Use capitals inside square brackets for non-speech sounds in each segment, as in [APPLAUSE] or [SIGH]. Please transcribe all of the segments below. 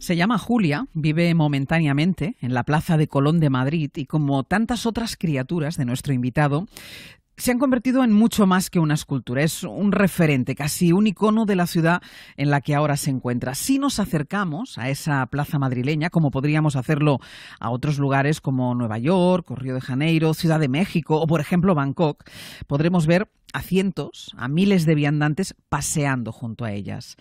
Se llama Julia, vive momentáneamente en la Plaza de Colón de Madrid y como tantas otras criaturas de nuestro invitado, se han convertido en mucho más que una escultura, es un referente, casi un icono de la ciudad en la que ahora se encuentra. Si nos acercamos a esa plaza madrileña, como podríamos hacerlo a otros lugares como Nueva York, Río de Janeiro, Ciudad de México o, por ejemplo, Bangkok, podremos ver a cientos, a miles de viandantes paseando junto a ellas.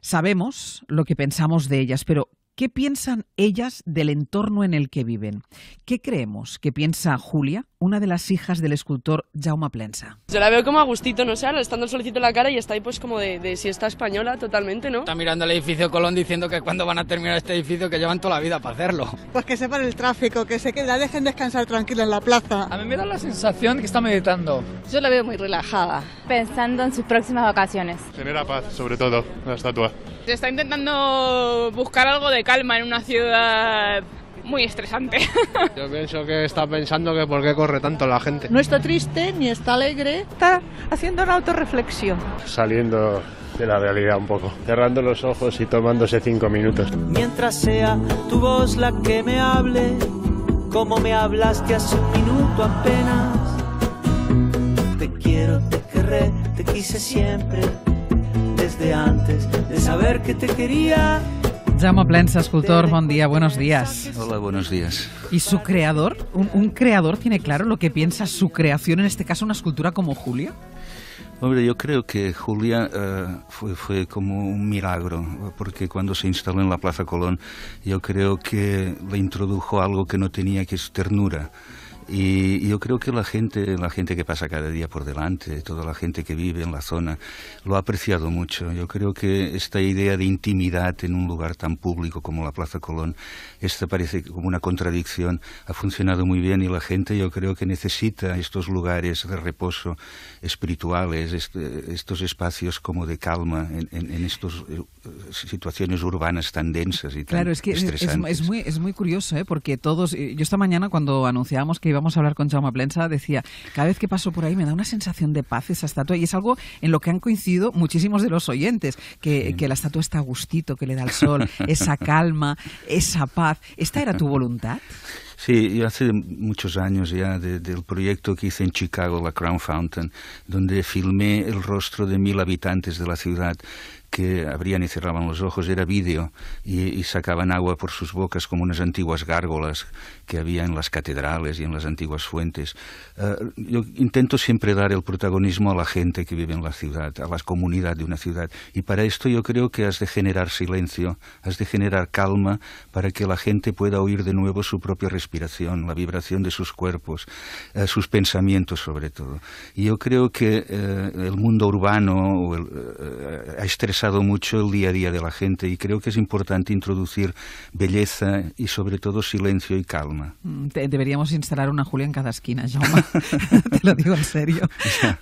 Sabemos lo que pensamos de ellas, pero ¿qué piensan ellas del entorno en el que viven? ¿Qué creemos que piensa Julia una de las hijas del escultor Jaume Plensa. Yo la veo como a gustito, no sé, ahora estando solicito en la cara y está ahí pues como de, si está española totalmente, ¿no? Está mirando el edificio Colón diciendo que cuando van a terminar este edificio que llevan toda la vida para hacerlo. Pues que sepan el tráfico, que se que dejen descansar tranquila en la plaza. A mí me da la sensación que está meditando. Yo la veo muy relajada. Pensando en sus próximas vacaciones. Genera paz, sobre todo, la estatua. Se está intentando buscar algo de calma en una ciudad muy estresante. [LAUGHS] Yo pienso que está pensando que por qué corre tanto la gente. No está triste ni está alegre. Está haciendo una autorreflexión. Saliendo de la realidad un poco, cerrando los ojos y tomándose cinco minutos. Mientras sea tu voz la que me hable, como me hablaste hace un minuto apenas. Te quiero, te querré, te quise siempre, desde antes de saber que te quería. Jaume Blanca escultor, buen día, buenos días. Hola, buenos días. ¿Y su creador? ¿Un, creador tiene claro lo que piensa su creación, en este caso una escultura como Julia? Hombre, yo creo que Julia eh, fue, fue, como un milagro, porque cuando se instaló en la Plaza Colón, yo creo que le introdujo algo que no tenía, que es ternura. Y yo creo que la gente, la gente que pasa cada día por delante, toda la gente que vive en la zona, lo ha apreciado mucho. Yo creo que esta idea de intimidad en un lugar tan público como la Plaza Colón, esta parece como una contradicción, ha funcionado muy bien y la gente yo creo que necesita estos lugares de reposo espirituales, estos espacios como de calma en, en, estas eh, situaciones urbanas tan densas y tan claro, es que Es, es, muy, es muy curioso, ¿eh? porque todos, eh, yo esta mañana cuando anunciábamos que iba Vamos a hablar con Jaume Plensa, decía, cada vez que paso por ahí me da una sensación de paz esa estatua y es algo en lo que han coincidido muchísimos de los oyentes, que, que la estatua está a gustito, que le da el sol, [LAUGHS] esa calma, esa paz. ¿Esta era tu voluntad? Sí, yo hace muchos años ya del proyecto que hice en Chicago, la Crown Fountain, donde filmé el rostro de mil habitantes de la ciudad que abrían y cerraban los ojos, era vídeo, y, sacaban agua por sus bocas como unas antiguas gárgolas que había en las catedrales y en las antiguas fuentes. Eh, yo intento siempre dar el protagonismo a la gente que vive en la ciudad, a la comunidad de una ciudad, y para esto yo creo que has de generar silencio, has de generar calma para que la gente pueda oír de nuevo su propia respiración, la vibración de sus cuerpos, eh, sus pensamientos sobre todo. Y yo creo que eh, el mundo urbano ha estresado pasado mucho el día a día de la gente y creo que es importante introducir belleza y sobre todo silencio y calma. Mm, deberíamos instalar una Julia en cada esquina, Jaume. [LAUGHS] Te lo digo en serio.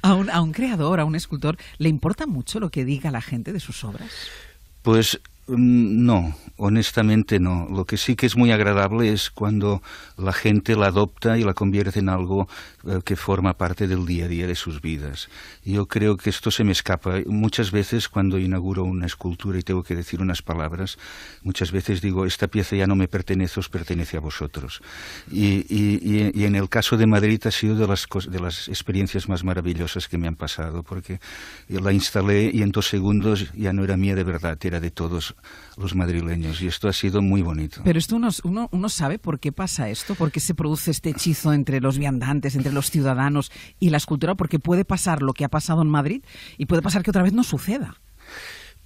A un, creador, a un escultor, ¿le importa mucho lo que diga la gente de sus obras? Pues Mm, no, honestamente no. Lo que sí que es muy agradable es cuando la gente la adopta y la convierte en algo eh, que forma parte del día a día de sus vidas. Yo creo que esto se me escapa. Muchas veces cuando inauguro una escultura y tengo que decir unas palabras, muchas veces digo, esta pieza ya no me pertenece, os pertenece a vosotros. Y, en el caso de Madrid ha sido de las experiencias más maravillosas que me han pasado, porque la instalé y en dos segundos ya no era mía de verdad, era de todos los madrileños y esto ha sido muy bonito. Pero esto uno, uno, uno, sabe por qué pasa esto, por qué se produce este hechizo entre los viandantes, entre los ciudadanos y la escultura, porque puede pasar lo que ha pasado en Madrid y puede pasar que otra vez no suceda.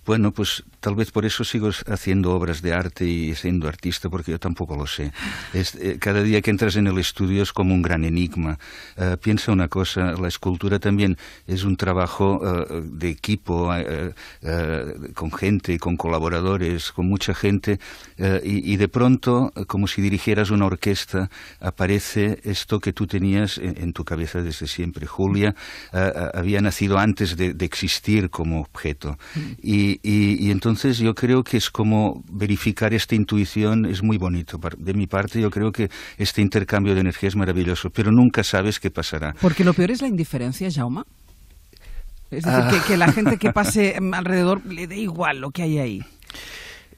Bueno, pues tal vez por eso sigo haciendo obras de arte y siendo artista, porque yo tampoco lo sé. Eh, cada día que entras en el estudio es como un gran enigma. Eh, piensa una cosa, la escultura también es un trabajo eh, de equipo, con gente, con colaboradores, con mucha gente, y, de pronto, como si dirigieras una orquesta, aparece esto que tú tenías en, tu cabeza desde siempre. Julia había nacido antes de, de existir como objeto. Mm. Y, y, entonces yo creo que es como verificar esta intuición es muy bonito. De mi parte yo creo que este intercambio de energía es maravilloso, pero nunca sabes qué pasará. Porque lo peor es la indiferencia, Jauma. Es decir, ah. que, que la gente que [LAUGHS] pase alrededor le dé igual lo que hay ahí.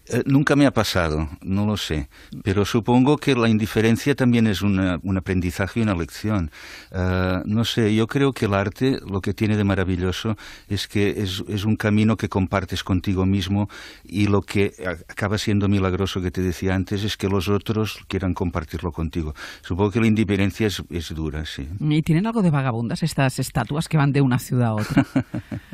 Eh, nunca me ha pasado, no lo sé, pero supongo que la indiferencia también es un aprendizaje y una lección. Eh, no sé, yo creo que el arte lo que tiene de maravilloso es que es, un camino que compartes contigo mismo y lo que acaba siendo milagroso que te decía antes es que los otros quieran compartirlo contigo. Supongo que la indiferencia es, es dura, sí. ¿Y tienen algo de vagabundas estas estatuas que van de una ciudad a otra? [LAUGHS]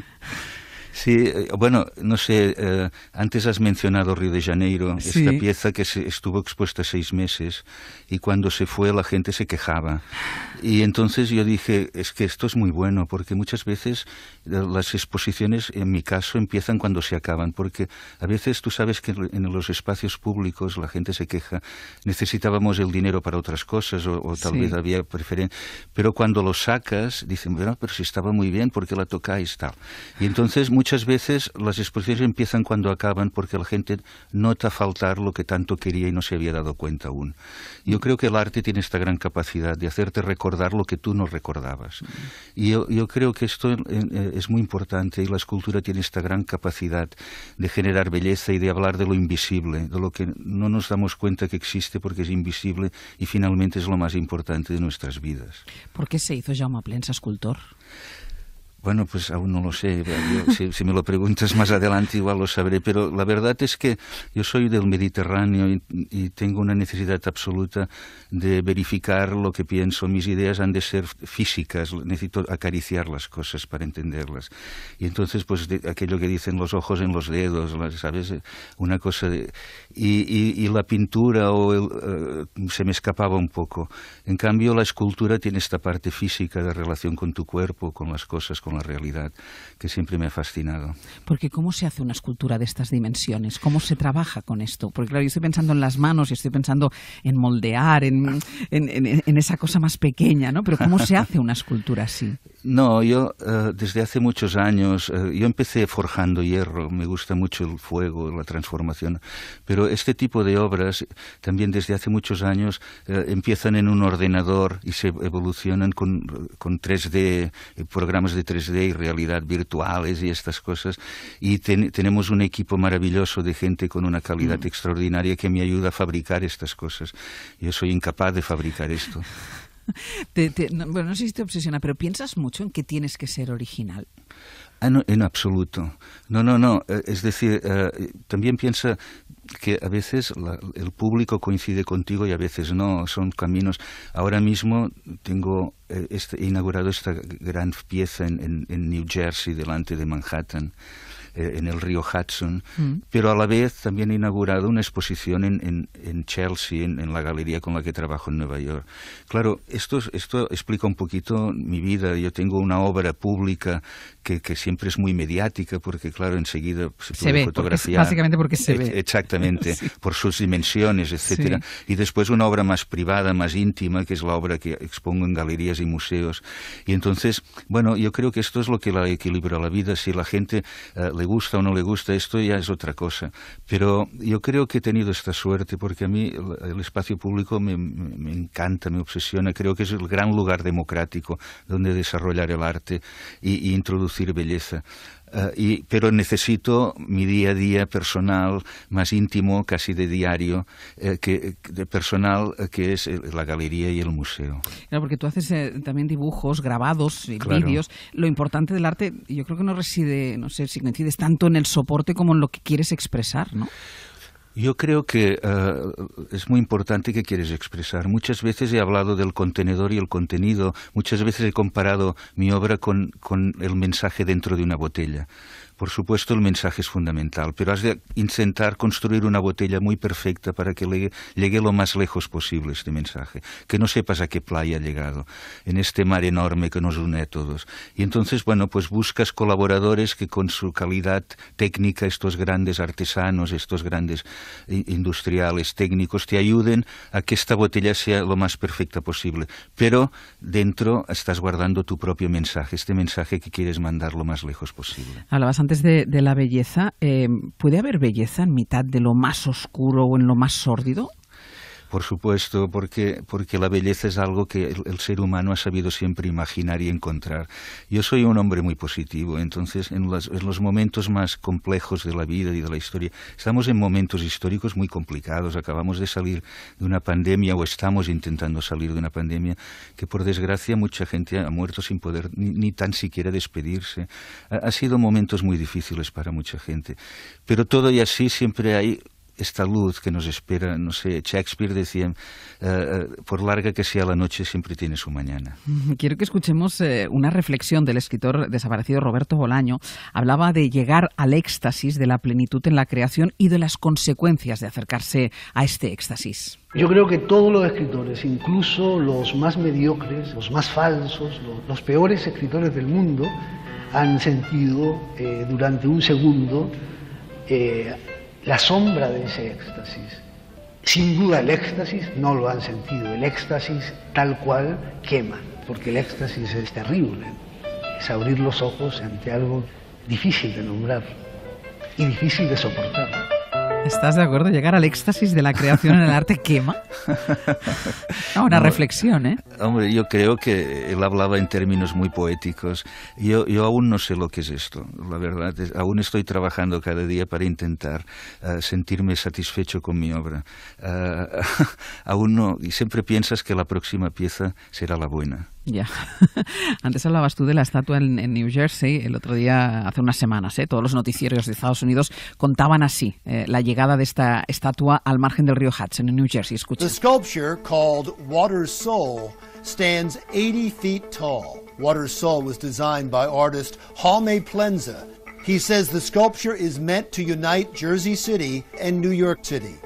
Sí, eh, bueno, no sé, eh, antes has mencionado Río de Janeiro, esta pieza que estuvo expuesta seis meses y cuando se fue la gente se quejaba. Y entonces yo dije, es que esto es muy bueno, porque muchas veces eh, las exposiciones, en mi caso, empiezan cuando se acaban, porque a veces tú sabes que en los espacios públicos la gente se queja, necesitábamos el dinero para otras cosas o, tal vez había preferencia, pero cuando lo sacas dicen, bueno, pero si estaba muy bien, ¿por qué la tocáis tal? Y entonces muchas veces las exposiciones empiezan cuando acaban porque la gente nota faltar lo que tanto quería y no se había dado cuenta aún. Yo creo que el arte tiene esta gran capacidad de hacerte recordar lo que tú no recordabas. Y yo, creo que esto eh, eh, es muy importante y la escultura tiene esta gran capacidad de generar belleza y de hablar de lo invisible, de lo que no nos damos cuenta que existe porque es invisible y finalmente es lo más importante de nuestras vidas. ¿Por qué se hizo Jaume Plens escultor? Bueno, pues aún no lo sé. si, me lo preguntas más adelante igual lo sabré. Pero la verdad es que yo soy del Mediterráneo y, tengo una necesidad absoluta de verificar lo que pienso. Mis ideas han de ser físicas. Necesito acariciar las cosas para entenderlas. Y entonces, pues aquello que dicen los ojos en los dedos, ¿sabes? Una cosa Y, la pintura eh, se me escapaba un poco. En cambio, la escultura tiene esta parte física de relación con tu cuerpo, con las cosas, la realidad, que siempre me ha fascinado. Porque ¿cómo se hace una escultura de estas dimensiones? ¿Cómo se trabaja con esto? Porque claro, yo estoy pensando en las manos y estoy pensando en moldear, en, en, esa cosa más pequeña, ¿no? Pero ¿cómo se hace una escultura así? No, yo eh, desde hace muchos años, eh, yo empecé forjando hierro, me gusta mucho el fuego, la transformación, pero este tipo de obras también desde hace muchos años eh, empiezan en un ordenador y se evolucionan con, con 3D, programas de de y realidad virtuales y estas cosas. Y tenemos un equipo maravilloso de gente con una calidad mm. extraordinaria que me ayuda a fabricar estas cosas. Yo soy incapaz de fabricar esto. [LAUGHS] bueno, no sé si te obsesiona, pero piensas mucho en que tienes que ser original. Ah, no, en absoluto. No, no, no. Eh, es decir, eh, también piensa que a veces el público coincide contigo y a veces no, son caminos. Ahora mismo tengo eh, este, he inaugurado esta gran pieza en, New Jersey, delante de Manhattan, en el río Hudson, mm. pero a la vez también he inaugurado una exposición en, Chelsea, en, la galería con la que trabajo en Nueva York. Claro, esto, esto explica un poquito mi vida. Yo tengo una obra pública que, siempre es muy mediática porque, claro, enseguida se, ve, básicamente porque se e-, ve. Exactamente, [LAUGHS] por sus dimensiones, etc. Y después una obra más privada, más íntima, que es la obra que expongo en galerías y museos. Y entonces, bueno, yo creo que esto es lo que la equilibra la vida. Si la gente eh, le gusta o no le gusta esto, ya es otra cosa. Pero yo creo que he tenido esta suerte porque a mí el, espacio público me, encanta, me obsesiona. Creo que es el gran lugar democrático donde desarrollar el arte y, y introducir decir belleza. Eh, y, pero necesito mi día a día personal, más íntimo, casi de diario, eh, que, de personal eh, que es la galería y el museo. Claro, porque tú haces también dibujos, grabados, vídeos. Lo importante del arte, yo creo que no reside, no sé si coincides tanto en el soporte como en lo que quieres expresar, ¿no? Yo creo que eh, es muy importante que quieres expresar. Muchas veces he hablado del contenedor y el contenido, muchas veces he comparado mi obra con el mensaje dentro de una botella. Por supuesto, el mensaje es fundamental, pero has de intentar construir una botella muy perfecta para que llegue, lo más lejos posible este mensaje, que no sepas a qué playa ha llegado, en este mar enorme que nos une a todos. Y entonces, bueno, pues buscas colaboradores que con su calidad técnica, estos grandes artesanos, estos grandes eh, industriales, técnicos, te ayuden a que esta botella sea lo más perfecta posible. Pero dentro estás guardando tu propio mensaje, este mensaje que quieres mandar lo más lejos posible antes de, la belleza, eh, ¿puede haber belleza en mitad de lo más oscuro o en lo más sórdido? Por supuesto, porque, porque la belleza es algo que el, ser humano ha sabido siempre imaginar y encontrar. Yo soy un hombre muy positivo, entonces en, los momentos más complejos de la vida y de la historia, estamos en momentos históricos muy complicados, acabamos de salir de una pandemia o estamos intentando salir de una pandemia que por desgracia mucha gente ha muerto sin poder ni, tan siquiera despedirse. Han ha sido momentos muy difíciles para mucha gente, pero todo y así siempre hay esta luz que nos espera, no sé, Shakespeare decía, eh, eh, por larga que sea la noche, siempre tiene su mañana. [LAUGHS] Quiero que escuchemos eh, una reflexión del escritor desaparecido Roberto Bolaño. Hablaba de llegar al éxtasis de la plenitud en la creación y de las consecuencias de acercarse a este éxtasis. Yo creo que todos los escritores, incluso los más mediocres, los más falsos, los, peores escritores del mundo, han sentido durante un segundo la sombra de ese éxtasis. Sin duda el éxtasis no lo han sentido, el éxtasis tal cual quema, porque el éxtasis es terrible, es abrir los ojos ante algo difícil de nombrar y difícil de soportar. ¿Estás de acuerdo? Llegar al éxtasis de la creación en el arte quema. [LAUGHS] Ah, una reflexión, ¿eh? Hombre, yo creo que él hablaba en términos muy poéticos. Yo, yo aún no sé lo que es esto, la verdad. Es, aún estoy trabajando cada día para intentar ah, sentirme satisfecho con mi obra. Ah, [LAUGHS] aún no, y siempre piensas que la próxima pieza será la buena. Ya. [LAUGHS] Antes hablabas tú de la estatua en, en, New Jersey. El otro día, hace unas semanas, ¿eh? todos los noticieros de Estados Unidos contaban así eh, la llegada de esta estatua al margen del río Hudson en New Jersey. Escucha. The sculpture called Water's Soul stands 80 feet tall. Water's Soul was designed by artist Jaume Plenza. He says the sculpture is meant to unite Jersey City and New York City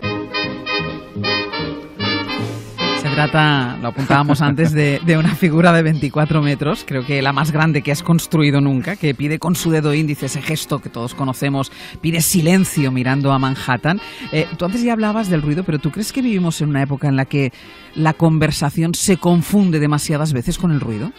trata, lo apuntábamos antes, de, una figura de 24 metros, creo que la más grande que has construido nunca, que pide con su dedo índice ese gesto que todos conocemos, pide silencio mirando a Manhattan. Eh, tú antes ya hablabas del ruido, pero ¿tú crees que vivimos en una época en la que la conversación se confunde demasiadas veces con el ruido?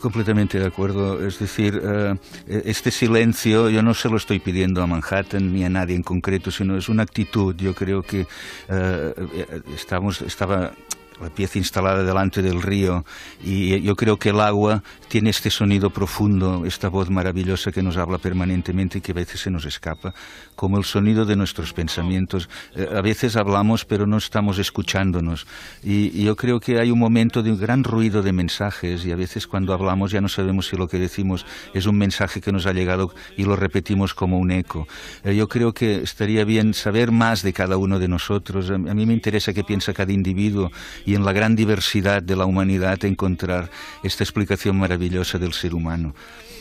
Completamente de acuerdo. Es decir, eh, este silencio yo no se lo estoy pidiendo a Manhattan ni a nadie en concreto, sino es una actitud. Yo creo que eh, eh, estamos, estaba la pieza instalada delante del río y eh, yo creo que el agua tiene este sonido profundo, esta voz maravillosa que nos habla permanentemente y que a veces se nos escapa, como el sonido de nuestros pensamientos. Eh, a veces hablamos pero no estamos escuchándonos y, yo creo que hay un momento de un gran ruido de mensajes y a veces cuando hablamos ya no sabemos si lo que decimos es un mensaje que nos ha llegado y lo repetimos como un eco. Eh, yo creo que estaría bien saber más de cada uno de nosotros. a mí me interesa qué piensa cada individuo y en la gran diversidad de la humanidad encontrar esta explicación maravillosa del ser humano.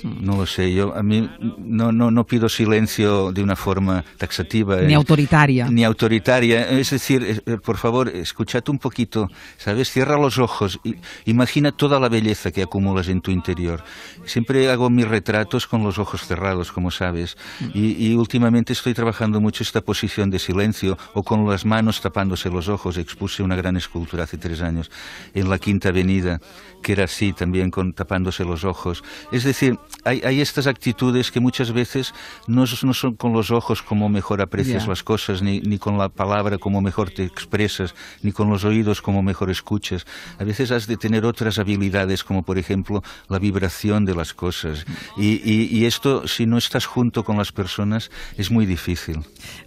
No lo sé, yo a mí no, no, no pido silencio de una forma taxativa. Ni eh, autoritaria. Ni autoritaria. Es decir, eh, eh, por favor, escuchad un poquito, ¿sabes? Cierra los ojos. Imagina toda la belleza que acumulas en tu interior. Siempre hago mis retratos con los ojos cerrados, como sabes. Mm. Y, y últimamente estoy trabajando mucho esta posición de silencio o con las manos tapándose los ojos. Expuse una gran escultura hace tres años en la Quinta Avenida, que era así también, con, tapándose los ojos. Es decir, hay, estas actitudes que muchas veces no, son con los ojos como mejor aprecias las cosas, ni, con la palabra como mejor te expresas, ni con los oídos como mejor escuchas. A veces has de tener otras habilidades, como por ejemplo la vibración de las cosas. Y, esto, si no estás junto con las personas, es muy difícil.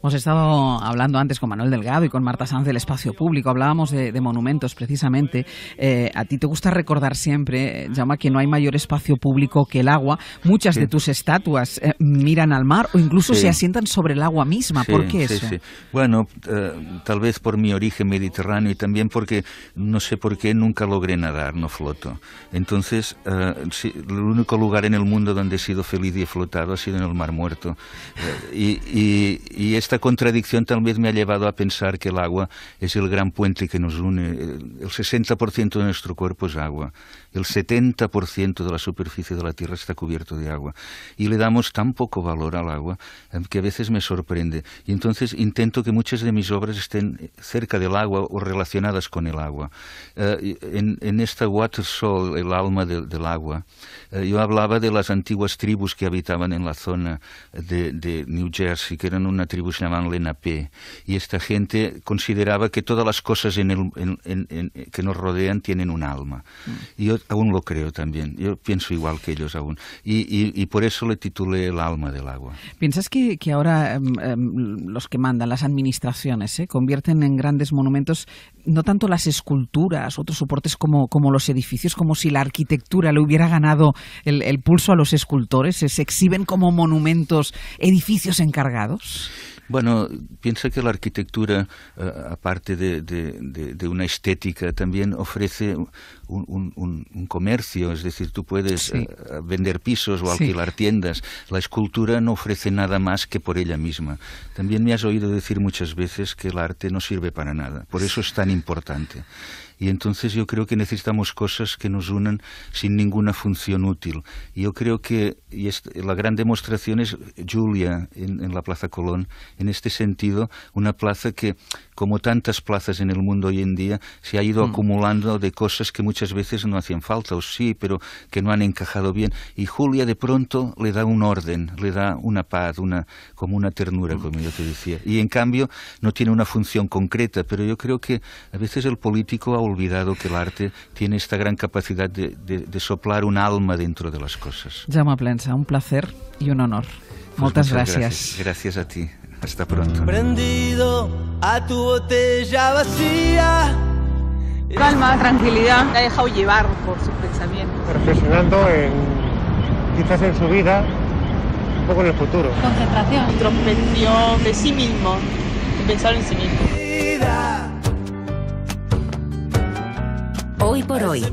Hemos estado hablando antes con Manuel Delgado y con Marta Sanz del espacio público. Hablábamos de, monumentos precisamente. Eh, a ti te gusta recordar siempre, llama eh, que no hay mayor espacio público que el agua muchas de tus estatuas eh, miran al mar o incluso se asientan sobre el agua misma. ¿Por qué eso? Bueno, eh, tal vez por mi origen mediterráneo y también porque no sé por qué nunca logré nadar, no floto. Entonces, eh, el único lugar en el mundo donde he sido feliz y he flotado ha sido en el Mar Muerto. y, y, esta contradicción tal vez me ha llevado a pensar que el agua es el gran puente que nos une. El 60% de nuestro cuerpo es agua. El 70% de la superficie de la Tierra está cubierto de agua. Y le damos tan poco valor al agua em, que a veces me sorprende. Y entonces intento que muchas de mis obras estén eh, cerca del agua o relacionadas con el agua. Eh, en, esta Water Soul, el alma del agua, eh, yo hablaba de las antiguas tribus que habitaban en la zona de, New Jersey, que eran una tribu se llamaban Lenape. Y esta gente consideraba que todas las cosas que nos rodean tienen un alma. Mm. Y yo aún lo creo también. Yo pienso igual que ellos aún y, por eso le titulé El alma del agua. ¿Piensas que, ahora em, em, los que mandan, las administraciones, eh, convierten en grandes monumentos no tanto las esculturas, otros soportes como, los edificios, como si la arquitectura le hubiera ganado el pulso a los escultores? ¿Se exhiben como monumentos edificios encargados? Bueno, piensa que la arquitectura, eh, aparte de, una estética, también ofrece un, comercio, es decir, tú puedes eh, vender pisos o alquilar tiendas. La escultura no ofrece nada más que por ella misma. También me has oído decir muchas veces que el arte no sirve para nada, por eso es tan importante. Y entonces yo creo que necesitamos cosas que nos unan sin ninguna función útil. y Yo creo que la gran demostración es Julia en, la Plaza Colón. En este sentido, una plaza que, como tantas plazas en el mundo hoy en día, se ha ido mm. acumulando de cosas que muchas veces no hacían falta, o sí, pero que no han encajado bien. Y Julia de pronto le da un orden, le da una paz, una, como una ternura, mm. como yo te decía. Y en cambio no tiene una función concreta, pero yo creo que a veces el político olvidado que el arte tiene esta gran capacidad de, de, de soplar un alma dentro de las cosas. Jaume Plensa, un placer y un honor. Pues muchas, gracias. gracias. a ti. Hasta pronto. Prendido a tu botella vacía. Calma, tranquilidad. La ha dejado llevar por sus pensamientos. Reflexionando en, quizás en su vida, un poco en el futuro. Concentración. Introspección de sí mismo. Pensar en sí mismo. Hoy por hoy.